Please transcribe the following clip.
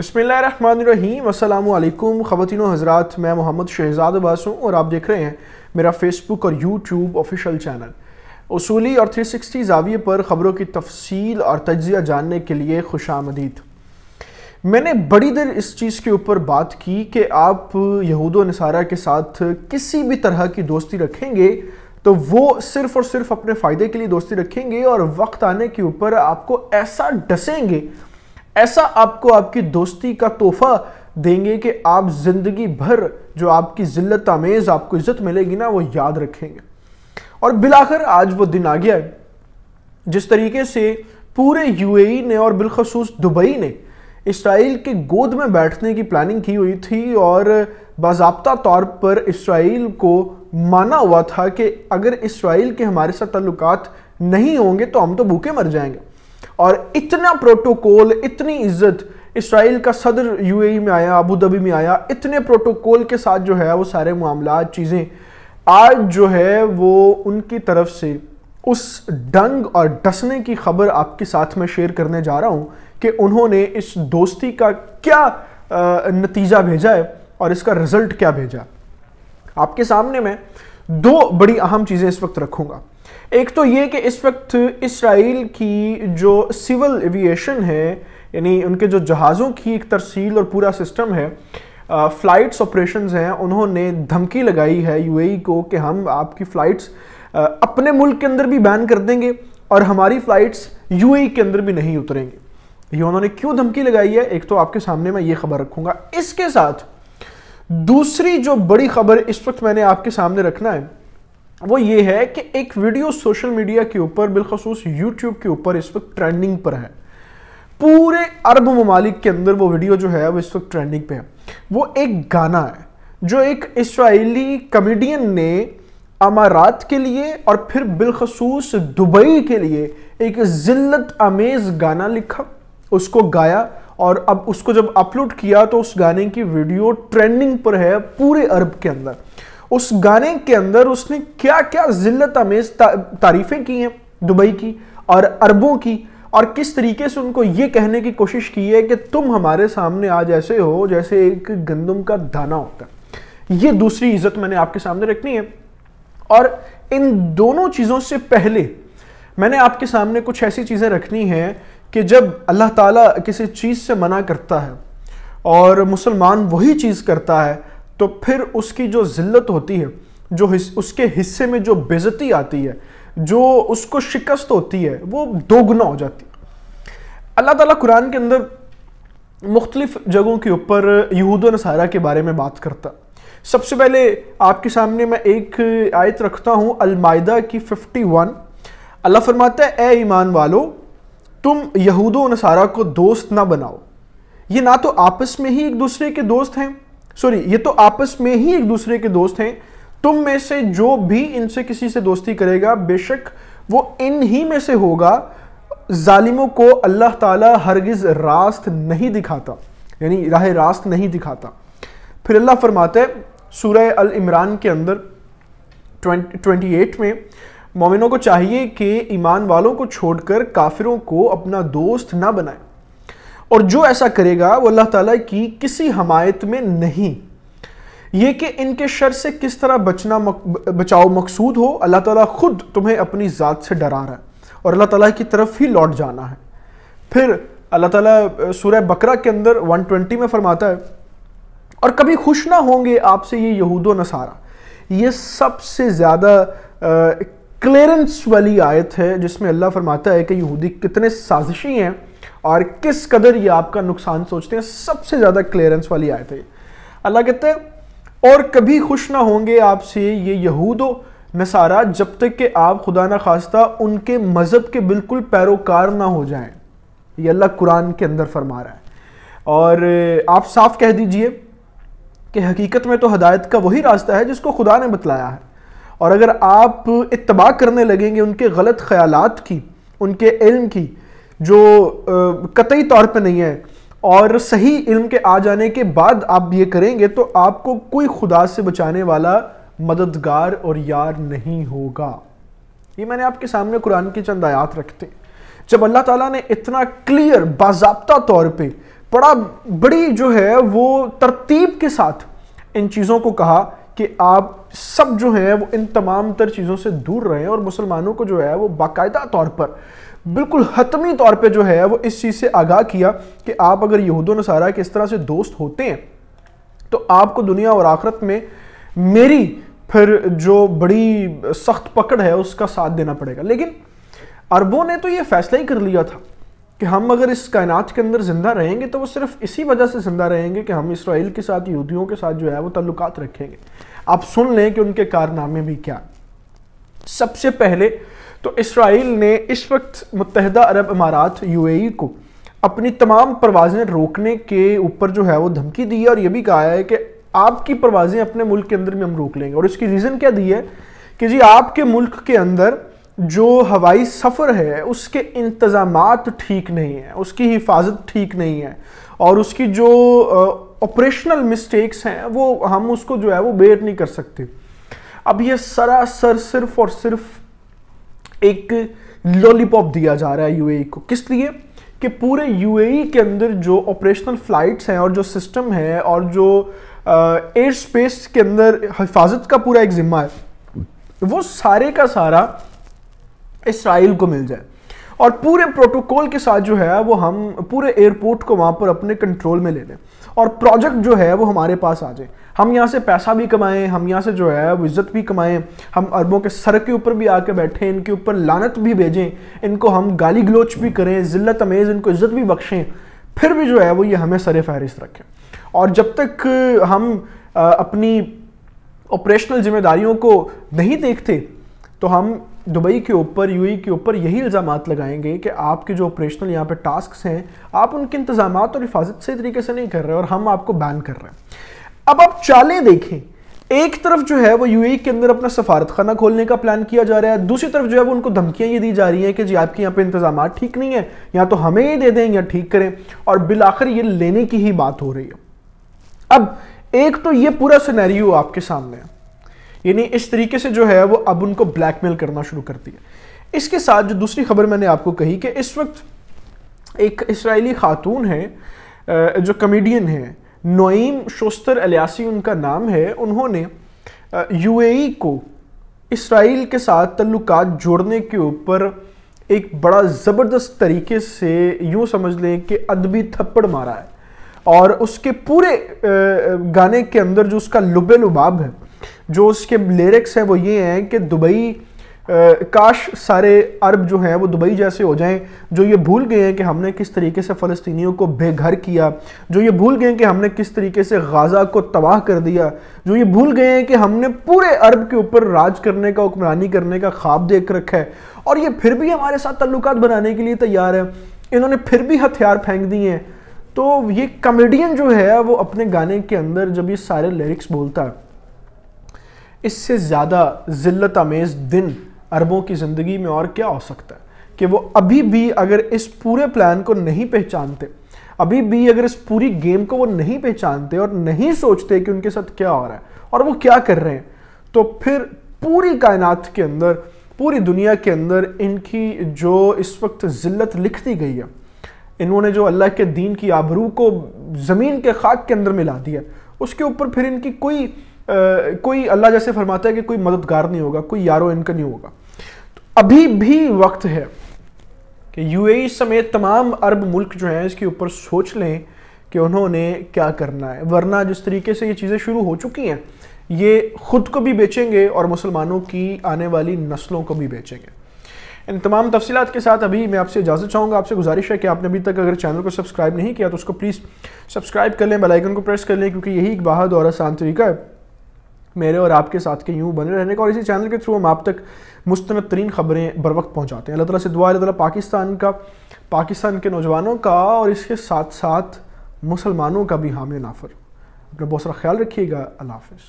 बसमीम अल्लाम ख़वान हज़रात मैं मोहम्मद शहजाद अब्बास हूँ और आप देख रहे हैं मेरा फ़ेसबुक और यूट्यूब ऑफिशियल चैनल उसूली और 360 सिक्सटी जाविये पर ख़बरों की तफसील और तजिया जानने के लिए खुश आमदीद मैंने बड़ी देर इस चीज़ के ऊपर बात की कि आप यहूद नसारा के साथ किसी भी तरह की दोस्ती रखेंगे तो वो सिर्फ़ और सिर्फ अपने फ़ायदे के लिए दोस्ती रखेंगे और वक्त आने के ऊपर आपको ऐसा डसेंगे ऐसा आपको आपकी दोस्ती का तोहफा देंगे कि आप जिंदगी भर जो आपकी जिल्लत आमेज आपको इज्जत मिलेगी ना वो याद रखेंगे और बिलाकर आज वो दिन आ गया है जिस तरीके से पूरे यूएई ने और बिलखसूस दुबई ने इसराइल के गोद में बैठने की प्लानिंग की हुई थी और बाबा तौर पर इसराइल को माना हुआ था कि अगर इसराइल के हमारे साथ तल्लुक नहीं होंगे तो हम तो भूखे मर जाएंगे और इतना प्रोटोकॉल इतनी इज्जत इसराइल का सदर यूएई में आया अबू धाबी में आया इतने प्रोटोकॉल के साथ जो है वो सारे मामला चीज़ें आज जो है वो उनकी तरफ से उस डंग और डसने की खबर आपके साथ में शेयर करने जा रहा हूँ कि उन्होंने इस दोस्ती का क्या नतीजा भेजा है और इसका रिजल्ट क्या भेजा आपके सामने मैं दो बड़ी अहम चीज़ें इस वक्त रखूँगा एक तो ये कि इस वक्त इसराइल की जो सिविल एविएशन है यानी उनके जो जहाज़ों की एक तरसील और पूरा सिस्टम है फ़्लाइट्स ऑपरेशंस हैं उन्होंने धमकी लगाई है यूएई को कि हम आपकी फ़्लाइट्स अपने मुल्क के अंदर भी बैन कर देंगे और हमारी फ़्लाइट्स यूएई के अंदर भी नहीं उतरेंगे ये उन्होंने क्यों धमकी लगाई है एक तो आपके सामने मैं ये खबर रखूँगा इसके साथ दूसरी जो बड़ी खबर इस वक्त मैंने आपके सामने रखना है वो ये है कि एक वीडियो सोशल मीडिया के ऊपर बिलखसूस यूट्यूब के ऊपर इस वक्त ट्रेंडिंग पर है पूरे अरब ममालिक के अंदर वो वीडियो जो है वो इस वक्त ट्रेंडिंग पे है वो एक गाना है जो एक इसराइली कमेडियन ने अमारात के लिए और फिर बिलखसूस दुबई के लिए एक ज़िल्लत आमेज़ गाना लिखा उसको गाया और अब उसको जब अपलोड किया तो उस गाने की वीडियो ट्रेंडिंग पर है पूरे अरब के अंदर उस गाने के अंदर उसने क्या क्या जिल्लत आमेज ता, तारीफें की हैं दुबई की और अरबों की और किस तरीके से उनको ये कहने की कोशिश की है कि तुम हमारे सामने आज ऐसे हो जैसे एक गंदम का दाना होता है ये दूसरी इज्जत मैंने आपके सामने रखनी है और इन दोनों चीज़ों से पहले मैंने आपके सामने कुछ ऐसी चीज़ें रखनी हैं कि जब अल्लाह ताला किसी चीज़ से मना करता है और मुसलमान वही चीज़ करता है तो फिर उसकी जो जिल्लत होती है जो हिस, उसके हिस्से में जो बेजती आती है जो उसको शिकस्त होती है वो दोगुना हो जाती है अल्लाह ताला कुरान के अंदर मुख्तलिफ जगहों के ऊपर यहूद नसारा के बारे में बात करता सबसे पहले आपके सामने मैं एक आयत रखता हूँ अलमायदा की 51 अल्लाह फरमाता है ए ईमान वालो तुम यहूद नसारा को दोस्त ना बनाओ ये ना तो आपस में ही एक दूसरे के दोस्त हैं सॉरी ये तो आपस में ही एक दूसरे के दोस्त हैं तुम में से जो भी इनसे किसी से दोस्ती करेगा बेशक वो इन ही में से होगा जालिमों को अल्लाह ताला हरगिज़ रास्त नहीं दिखाता यानी राह रास्त नहीं दिखाता फिर अल्लाह फरमाते सूर्य अल इमरान के अंदर ट्वेंटी एट में मोमिनों को चाहिए कि ईमान वालों को छोड़कर काफिरों को अपना दोस्त ना बनाए और जो ऐसा करेगा वो अल्लाह ताला की किसी हमायत में नहीं ये कि इनके शर से किस तरह बचना मक, बचाव मकसूद हो अल्लाह ताला खुद तुम्हें अपनी ज़ात से डरा रहा है और अल्लाह ताला की तरफ ही लौट जाना है फिर अल्लाह ताला सूरह बकरा के अंदर 120 में फरमाता है और कभी खुश ना होंगे आपसे ये यहूद नसारा ये सबसे ज़्यादा क्लियरेंस वाली आयत है जिसमें अल्लाह फरमाता है कि यहूदी कितने साजिशी हैं और किस कदर ये आपका नुकसान सोचते हैं सबसे ज़्यादा क्लियरेंस वाली आयत है अल्लाह कहते हैं और कभी खुश ना होंगे आपसे ये यहूद नसारा जब तक कि आप खुदा ना खास्ता उनके मज़हब के बिल्कुल पैरोकार ना हो जाएं ये अल्लाह कुरान के अंदर फरमा रहा है और आप साफ कह दीजिए कि हकीकत में तो हदायत का वही रास्ता है जिसको खुदा ने बतलाया है और अगर आप इतबा करने लगेंगे उनके गलत ख्याल की उनके इल्म की जो कतई तौर पर नहीं है और सही इल्म के आ जाने के बाद आप ये करेंगे तो आपको कोई खुदा से बचाने वाला मददगार और यार नहीं होगा ये मैंने आपके सामने कुरान की चंद आयात रखते जब अल्लाह ताला ने इतना क्लियर बाबा तौर पे बड़ा बड़ी जो है वो तरतीब के साथ इन चीज़ों को कहा कि आप सब जो हैं वो इन तमाम तर चीज़ों से दूर रहें और मुसलमानों को जो है वो बाकायदा तौर पर बिल्कुल हतमी तौर पे जो है वो इस चीज़ से आगाह किया कि आप अगर यहूदो नसारा के इस तरह से दोस्त होते हैं तो आपको दुनिया और आखरत में मेरी फिर जो बड़ी सख्त पकड़ है उसका साथ देना पड़ेगा लेकिन अरबों ने तो ये फैसला ही कर लिया था कि हम अगर इस कायनात के अंदर ज़िंदा रहेंगे तो वो सिर्फ इसी वजह से ज़िंदा रहेंगे कि हम इसराइल के साथ यहूदियों के साथ जो है वो तल्लुक रखेंगे आप सुन लें कि उनके कारनामे भी क्या सबसे पहले तो इसराइल ने इस वक्त मुतहदा अरब अमारात यूएई को अपनी तमाम परवाज़ें रोकने के ऊपर जो है वो धमकी दी है और ये भी कहा है कि आपकी परवाज़ें अपने मुल्क के अंदर भी हम रोक लेंगे और इसकी रीज़न क्या दी है कि जी आपके मुल्क के अंदर जो हवाई सफ़र है उसके इंतज़ाम ठीक नहीं है उसकी हिफाजत ठीक नहीं है और उसकी जो ऑपरेशनल मिस्टेक्स हैं वो हम उसको जो है वो बेयर नहीं कर सकते अब ये सरासर सिर्फ और सिर्फ एक लॉलीपॉप दिया जा रहा है यूएई e को किस लिए कि पूरे यूएई e के अंदर जो ऑपरेशनल फ़्लाइट्स हैं और जो सिस्टम है और जो एयर स्पेस के अंदर हिफाजत का पूरा एक ज़िम्मा है वो सारे का सारा इसराइल को मिल जाए और पूरे प्रोटोकॉल के साथ जो है वो हम पूरे एयरपोर्ट को वहाँ पर अपने कंट्रोल में ले लें और प्रोजेक्ट जो है वो हमारे पास आ जाए हम यहाँ से पैसा भी कमाएं हम यहाँ से जो है वो इज़्ज़त भी कमाएं हम अरबों के सर के ऊपर भी आके बैठें इनके ऊपर लानत भी भेजें इनको हम गाली गलोच भी करें ज़िल्लत अमेज़ इनको इज़्ज़त भी बख्शें फिर भी जो है वो ये हमें सर फहरिस्त रखें और जब तक हम अपनी ऑपरेशनल जिम्मेदारियों को नहीं देखते तो हम दुबई के ऊपर यूएई के ऊपर यही इल्ज़ाम लगाएंगे कि आपके जो ऑपरेशनल यहाँ पे टास्क हैं आप उनके इंतजाम और हिफाजत सही तरीके से नहीं कर रहे और हम आपको बैन कर रहे हैं अब आप चालें देखें एक तरफ जो है वो यूएई के अंदर अपना सफारत खाना खोलने का प्लान किया जा रहा है दूसरी तरफ जो है वो उनको धमकियां ये दी जा रही हैं कि जी आपके यहाँ पे इंतजाम ठीक नहीं है या तो हमें ही दे दें या ठीक करें और बिल आखिर ये लेने की ही बात हो रही है अब एक तो ये पूरा सिनेरियो आपके सामने है यानी इस तरीके से जो है वो अब उनको ब्लैकमेल करना शुरू करती है इसके साथ जो दूसरी खबर मैंने आपको कही कि इस वक्त एक इसराइली खातून है जो कमेडियन है नोईम शोस्तर अलियासी उनका नाम है उन्होंने यूएई को इसराइल के साथ तल्लुक जोड़ने के ऊपर एक बड़ा ज़बरदस्त तरीके से यूँ समझ लें कि अदबी थप्पड़ मारा है और उसके पूरे गाने के अंदर जो उसका लुबे लुबाब है जो उसके लिरिक्स हैं वो ये हैं कि दुबई काश सारे अरब जो हैं वो दुबई जैसे हो जाएं जो ये भूल गए हैं कि हमने किस तरीके से फ़लस्तियों को बेघर किया जो ये भूल गए हैं कि हमने किस तरीके से गाज़ा को तबाह कर दिया जो ये भूल गए हैं कि हमने पूरे अरब के ऊपर राज करने का हुक्मरानी करने का ख्वाब देख रखा है और ये फिर भी हमारे साथ तल्लुक बनाने के लिए तैयार है इन्होंने फिर भी हथियार फेंक दिए हैं तो ये कमेडियन जो है वो अपने गाने के अंदर जब ये सारे लिरिक्स बोलता है इससे ज़्यादा ज़िल्लत आमेज़ दिन अरबों की ज़िंदगी में और क्या हो सकता है कि वो अभी भी अगर इस पूरे प्लान को नहीं पहचानते अभी भी अगर इस पूरी गेम को वो नहीं पहचानते और नहीं सोचते कि उनके साथ क्या हो रहा है और वो क्या कर रहे हैं तो फिर पूरी कायनात के अंदर पूरी दुनिया के अंदर इनकी जो इस वक्त ज़िल्लत लिख दी गई है इन्होंने जो अल्लाह के दीन की आबरू को ज़मीन के खाक के अंदर मिला दिया उसके ऊपर फिर इनकी कोई कोई अल्लाह जैसे फरमाता है कि कोई मददगार नहीं होगा कोई यारो इनका नहीं होगा तो अभी भी वक्त है कि यूएई समेत तमाम अरब मुल्क जो हैं इसके ऊपर सोच लें कि उन्होंने क्या करना है वरना जिस तरीके से ये चीज़ें शुरू हो चुकी हैं ये ख़ुद को भी बेचेंगे और मुसलमानों की आने वाली नस्लों को भी बेचेंगे इन तमाम तफसीत के साथ अभी मैं आपसे इजाज़त चाहूँगा आपसे गुजारिश है कि आपने अभी तक अगर चैनल को सब्सक्राइब नहीं किया तो उसको प्लीज़ सब्सक्राइब कर लें बेलाइकन को प्रेस कर लें क्योंकि यही एक बाहर और आसान तरीका है मेरे और आपके साथ के यूँ बने रहने का और इसी चैनल के थ्रू हम आप तक मुस्त तरीन खबरें बर वक्त पहुँचाते हैं अल्लाह ताली से दुआ अल्लाह पाकिस्तान का पाकिस्तान के नौजवानों का और इसके साथ साथ मुसलमानों का भी हामिल नाफर अपना बहुत सारा ख्याल रखिएगा अल्लाह हाफ